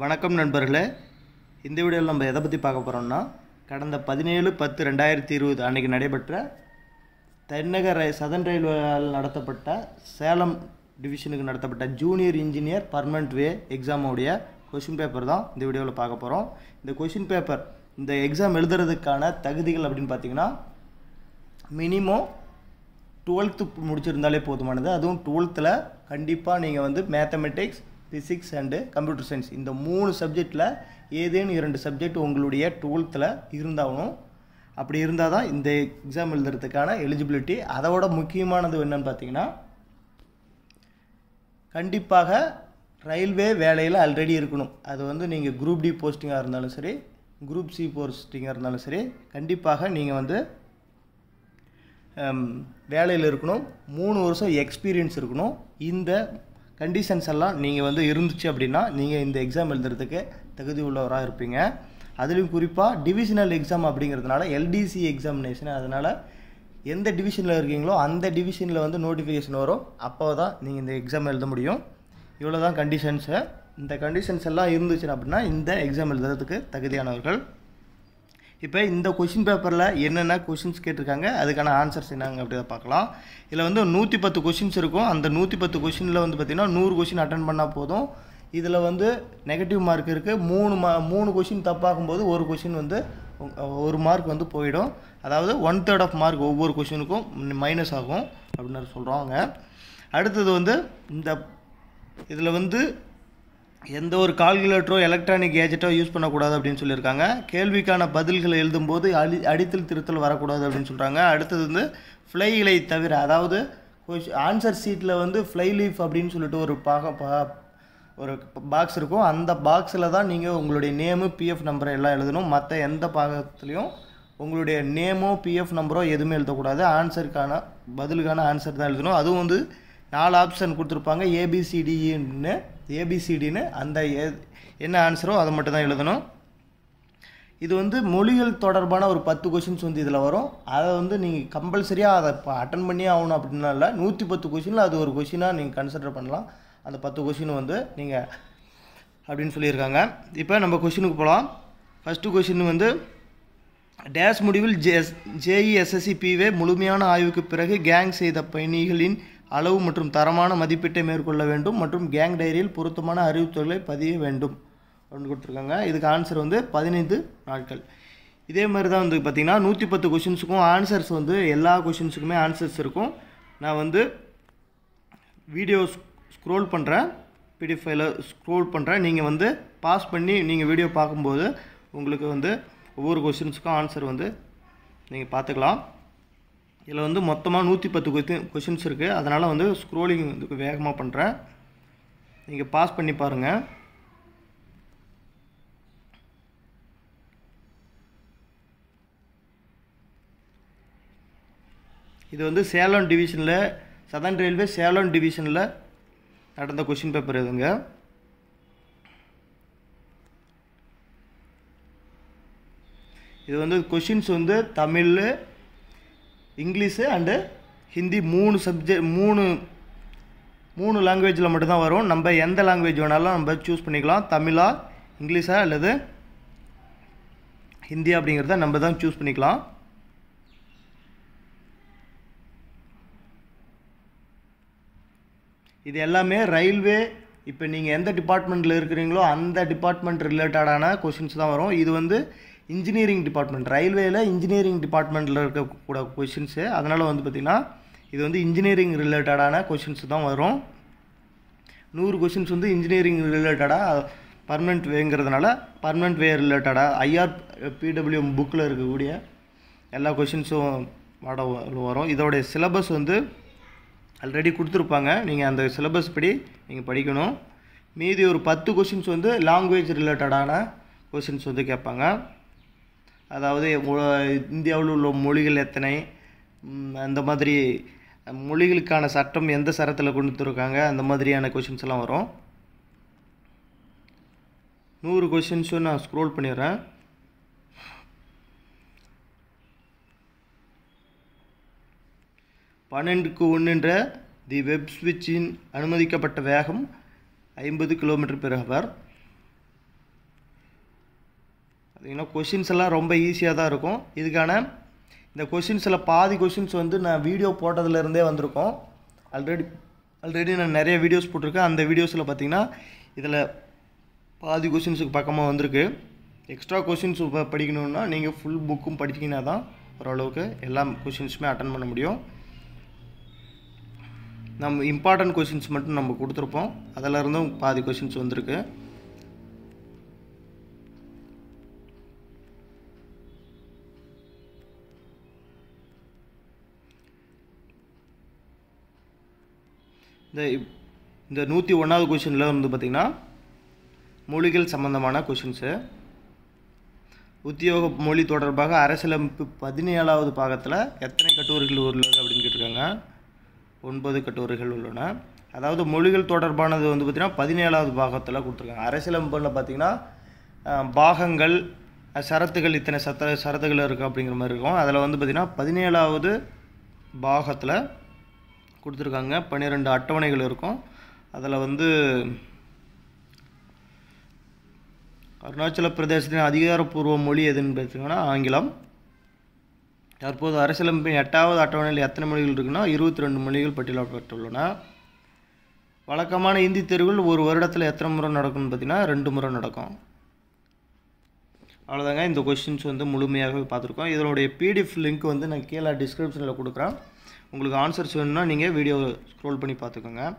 வணக்கம் நண்பர்களே இந்த வீடியோவில் நம்ம எதை பற்றி பார்க்க போகிறோம்னா கடந்த பதினேழு பத்து ரெண்டாயிரத்தி இருபது அன்றைக்கி நடைபெற்ற தென்னக ரயில் சதன் ரயில்வேயால் நடத்தப்பட்ட சேலம் டிவிஷனுக்கு நடத்தப்பட்ட ஜூனியர் இன்ஜினியர் பர்மனண்ட் வே எக்ஸாமுடைய கொஷின் பேப்பர் தான் இந்த வீடியோவில் பார்க்க போகிறோம் இந்த கொஷின் பேப்பர் இந்த எக்ஸாம் எழுதுறதுக்கான தகுதிகள் அப்படின்னு பார்த்தீங்கன்னா மினிமம் டுவெல்த்து முடிச்சிருந்தாலே போதுமானது அதுவும் டுவெல்த்தில் கண்டிப்பாக நீங்கள் வந்து mathematics physics and computer science இந்த மூணு சப்ஜெக்டில் ஏதேனும் இரண்டு சப்ஜெக்ட் உங்களுடைய டுவெல்த்தில் இருந்தாலும் அப்படி இருந்தால் தான் இந்த எக்ஸாம் எழுதுறதுக்கான எலிஜிபிலிட்டி அதோட முக்கியமானது என்னன்னு பார்த்தீங்கன்னா கண்டிப்பாக ரயில்வே வேலையில் ஆல்ரெடி இருக்கணும் அது வந்து நீங்கள் குரூப் டி போஸ்டிங்காக இருந்தாலும் சரி குரூப் சி போஸ்டிங்காக இருந்தாலும் சரி கண்டிப்பாக நீங்கள் வந்து வேலையில் இருக்கணும் மூணு வருஷம் எக்ஸ்பீரியன்ஸ் இருக்கணும் இந்த கண்டிஷன்ஸ் எல்லாம் நீங்கள் வந்து இருந்துச்சு அப்படின்னா நீங்கள் இந்த எக்ஸாம் எழுதுறதுக்கு தகுதி உள்ளவராக இருப்பீங்க அதுலேயும் குறிப்பாக டிவிஷனல் எக்ஸாம் அப்படிங்கிறதுனால எல்டிசி எக்ஸாமினேஷன் அதனால் எந்த டிவிஷனில் இருக்கீங்களோ அந்த டிவிஷனில் வந்து நோட்டிஃபிகேஷன் வரும் அப்போ தான் நீங்கள் இந்த எக்ஸாம் எழுத முடியும் இவ்வளோ தான் கண்டிஷன்ஸு இந்த கண்டிஷன்ஸ் எல்லாம் இருந்துச்சு அப்படின்னா இந்த எக்ஸாம் எழுதுறதுக்கு தகுதியானவர்கள் இப்போ இந்த கொஷின் பேப்பரில் என்னென்ன கொஷின்ஸ் கேட்டிருக்காங்க அதுக்கான ஆன்சர்ஸ் என்னங்க அப்படி பார்க்கலாம் இதில் வந்து நூற்றி பத்து கொஷின்ஸ் இருக்கும் அந்த நூற்றி பத்து கொஷினில் வந்து பார்த்திங்கன்னா நூறு கொஷின் அட்டன் பண்ணால் போதும் இதில் வந்து நெகட்டிவ் மார்க் இருக்குது மூணு மா மூணு கொஷின் தப்பாகும்போது ஒரு கொஷின் வந்து ஒரு மார்க் வந்து போயிடும் அதாவது ஒன் தேர்ட் ஆஃப் மார்க் ஒவ்வொரு கொஷினுக்கும் மைனஸ் ஆகும் அப்படின்னு சொல்கிறாங்க அடுத்தது வந்து இந்த இதில் வந்து எந்த ஒரு கால்குலேட்டரோ எலக்ட்ரானிக் கேஜெட்டோ யூஸ் பண்ணக்கூடாது அப்படின்னு சொல்லியிருக்காங்க கேள்விக்கான எழுதும் எழுதும்போது அடி அடித்தல் திருத்தல் வரக்கூடாது அப்படின்னு சொல்கிறாங்க அடுத்தது வந்து ஃப்ளை இலை தவிர அதாவது ஆன்சர் சீட்டில் வந்து ஃப்ளை லீஃப் அப்படின்னு சொல்லிட்டு ஒரு பாக பா ஒரு பாக்ஸ் இருக்கும் அந்த பாக்ஸில் தான் நீங்கள் உங்களுடைய நேமு பிஎஃப் நம்பரை எல்லாம் எழுதணும் மற்ற எந்த பாகத்துலேயும் உங்களுடைய நேமோ பிஎஃப் நம்பரோ எதுவுமே எழுதக்கூடாது ஆன்சருக்கான பதிலுக்கான ஆன்சர் தான் எழுதணும் அதுவும் வந்து நாலு ஆப்ஷன் கொடுத்துருப்பாங்க ஏபிசிடின்னு ஏபிசிடின்னு அந்த என்ன ஆன்சரோ அதை மட்டும் தான் எழுதணும் இது வந்து மொழிகள் தொடர்பான ஒரு பத்து கொஷின்ஸ் வந்து இதில் வரும் அதை வந்து நீங்கள் கம்பல்சரியாக அதை இப்போ அட்டன் பண்ணியே ஆகணும் அப்படின்னா இல்லை நூற்றி பத்து கொஷினில் அது ஒரு கொஷினாக நீங்கள் கன்சிடர் பண்ணலாம் அந்த பத்து கொஷின் வந்து நீங்கள் அப்படின்னு சொல்லியிருக்காங்க இப்போ நம்ம கொஷினுக்கு போகலாம் ஃபஸ்ட்டு கொஷின் வந்து டேஸ் முடிவில் ஜே ஜேஇஎஸ்எஸ்சி பிவே முழுமையான ஆய்வுக்கு பிறகு கேங் செய்த பயணிகளின் அளவு மற்றும் தரமான மதிப்பீட்டை மேற்கொள்ள வேண்டும் மற்றும் கேங் டைரியில் பொருத்தமான அறிவுத்துறைகளை பதிய வேண்டும் அப்படின்னு கொடுத்துருக்காங்க இதுக்கு ஆன்சர் வந்து பதினைந்து நாட்கள் இதே மாதிரி தான் வந்து பார்த்திங்கன்னா நூற்றி பத்து கொஷின்ஸுக்கும் ஆன்சர்ஸ் வந்து எல்லா கொஷின்ஸுக்குமே ஆன்சர்ஸ் இருக்கும் நான் வந்து வீடியோ ஸ்க்ரோல் பண்ணுறேன் பிடிஎஃப் ஃபைலை ஸ்க்ரோல் பண்ணுறேன் நீங்கள் வந்து பாஸ் பண்ணி நீங்கள் வீடியோ பார்க்கும்போது உங்களுக்கு வந்து ஒவ்வொரு கொஷின்ஸுக்கும் ஆன்சர் வந்து நீங்கள் பார்த்துக்கலாம் இதில் வந்து மொத்தமாக நூற்றி பத்து கொஸ்டின் கொஷின்ஸ் இருக்குது அதனால் வந்து ஸ்க்ரோலிங் இதுக்கு வேகமாக பண்ணுறேன் நீங்கள் பாஸ் பண்ணி பாருங்கள் இது வந்து சேலம் டிவிஷனில் சதர்ன் ரயில்வே சேலம் டிவிஷனில் நடந்த கொஷின் பேப்பர் இதுங்க இது வந்து கொஷின்ஸ் வந்து தமிழ் இங்கிலீஷு அண்டு ஹிந்தி மூணு சப்ஜெக்ட் மூணு மூணு லாங்குவேஜில் மட்டும்தான் வரும் நம்ம எந்த லாங்குவேஜ் வேணாலும் நம்ம சூஸ் பண்ணிக்கலாம் தமிழா இங்கிலீஷா அல்லது ஹிந்தி அப்படிங்கிறத நம்ம தான் சூஸ் பண்ணிக்கலாம் இது எல்லாமே ரயில்வே இப்போ நீங்கள் எந்த டிபார்ட்மெண்ட்டில் இருக்கிறீங்களோ அந்த டிபார்ட்மெண்ட் ரிலேட்டடான கொஷின்ஸ் தான் வரும் இது வந்து இன்ஜினியரிங் டிபார்ட்மெண்ட் ரயில்வேயில் இன்ஜினியரிங் டிபார்ட்மெண்ட்டில் இருக்கக்கூட கொஷின்ஸு அதனால் வந்து பார்த்திங்கன்னா இது வந்து இன்ஜினியரிங் ரிலேட்டடான கொஷின்ஸ் தான் வரும் நூறு கொஷின்ஸ் வந்து இன்ஜினியரிங் ரிலேட்டடாக பர்மனெண்ட் வேங்கிறதுனால பர்மனெண்ட் வே ரிலேட்டடாக ஐஆர் பிடபிள்யூஎம் புக்கில் இருக்கக்கூடிய எல்லா கொஷின்ஸும் வாட வரும் இதோடைய சிலபஸ் வந்து ஆல்ரெடி கொடுத்துருப்பாங்க நீங்கள் அந்த சிலபஸ் படி நீங்கள் படிக்கணும் மீதி ஒரு பத்து கொஷின்ஸ் வந்து லாங்குவேஜ் ரிலேட்டடான கொஷின்ஸ் வந்து கேட்பாங்க அதாவது இந்தியாவில் உள்ள மொழிகள் எத்தனை அந்த மாதிரி மொழிகளுக்கான சட்டம் எந்த சரத்தில் கொண்டு வந்துருக்காங்க அந்த மாதிரியான கொஷின்ஸ் எல்லாம் வரும் நூறு கொஷின்ஸும் நான் ஸ்க்ரோல் பண்ணிடுறேன் பன்னெண்டுக்கு ஒன்றுன்ற தி வெப் ஸ்விட்சின் அனுமதிக்கப்பட்ட வேகம் ஐம்பது கிலோமீட்டர் பிறகு பார்த்தீங்கன்னா கொஷின்ஸ் எல்லாம் ரொம்ப ஈஸியாக தான் இருக்கும் இதுக்கான இந்த கொஷின்ஸில் பாதி கொஷின்ஸ் வந்து நான் வீடியோ போட்டதுலேருந்தே வந்திருக்கோம் ஆல்ரெடி ஆல்ரெடி நான் நிறைய வீடியோஸ் போட்டிருக்கேன் அந்த வீடியோஸில் பார்த்திங்கன்னா இதில் பாதி கொஷின்ஸுக்கு பக்கமாக வந்திருக்கு எக்ஸ்ட்ரா கொஷின்ஸ் படிக்கணுன்னா நீங்கள் ஃபுல் புக்கும் படிச்சிங்கன்னா தான் ஓரளவுக்கு எல்லா கொஷின்ஸுமே அட்டன் பண்ண முடியும் நம்ம இம்பார்ட்டண்ட் கொஷின்ஸ் மட்டும் நம்ம கொடுத்துருப்போம் அதில் இருந்தும் பாதி கொஷின்ஸ் வந்திருக்கு இந்த இந்த நூற்றி ஒன்றாவது கொஷினில் வந்து பார்த்திங்கன்னா மொழிகள் சம்மந்தமான கொஷின்ஸு உத்தியோக மொழி தொடர்பாக அரசியலமைப்பு பதினேழாவது பாகத்தில் எத்தனை கட்டுரைகள் உள்ளது அப்படின்னு கேட்டிருக்காங்க ஒன்பது கட்டுரைகள் உள்ளன அதாவது மொழிகள் தொடர்பானது வந்து பார்த்திங்கன்னா பதினேழாவது பாகத்தில் கொடுத்துருக்காங்க அரசியலமைப்பில் பார்த்திங்கன்னா பாகங்கள் சரத்துகள் இத்தனை சத்த சரத்துகள் இருக்குது அப்படிங்கிற மாதிரி இருக்கும் அதில் வந்து பார்த்திங்கன்னா பதினேழாவது பாகத்தில் கொடுத்துருக்காங்க பன்னிரெண்டு அட்டவணைகள் இருக்கும் அதில் வந்து அருணாச்சல பிரதேசத்தின் அதிகாரப்பூர்வ மொழி எதுன்னு பார்த்தீங்கன்னா ஆங்கிலம் தற்போது அரசியலமைப்பின் எட்டாவது அட்டவணையில் எத்தனை மொழிகள் இருக்குன்னா இருபத்தி ரெண்டு மொழிகள் பட்டியலிடப்பட்டுள்ளன வழக்கமான இந்தி தேர்வுகள் ஒரு வருடத்தில் எத்தனை முறை நடக்கும்னு பார்த்திங்கன்னா ரெண்டு முறை நடக்கும் அவ்வளோதாங்க இந்த கொஷின்ஸ் வந்து முழுமையாகவே பார்த்துருக்கோம் இதனுடைய பிடிஎஃப் லிங்க் வந்து நான் கீழே டிஸ்கிரிப்ஷனில் கொடுக்குறேன் உங்களுக்கு ஆன்சர்ஸ் வேணும்னா நீங்கள் வீடியோ ஸ்க்ரோல் பண்ணி பார்த்துக்கோங்க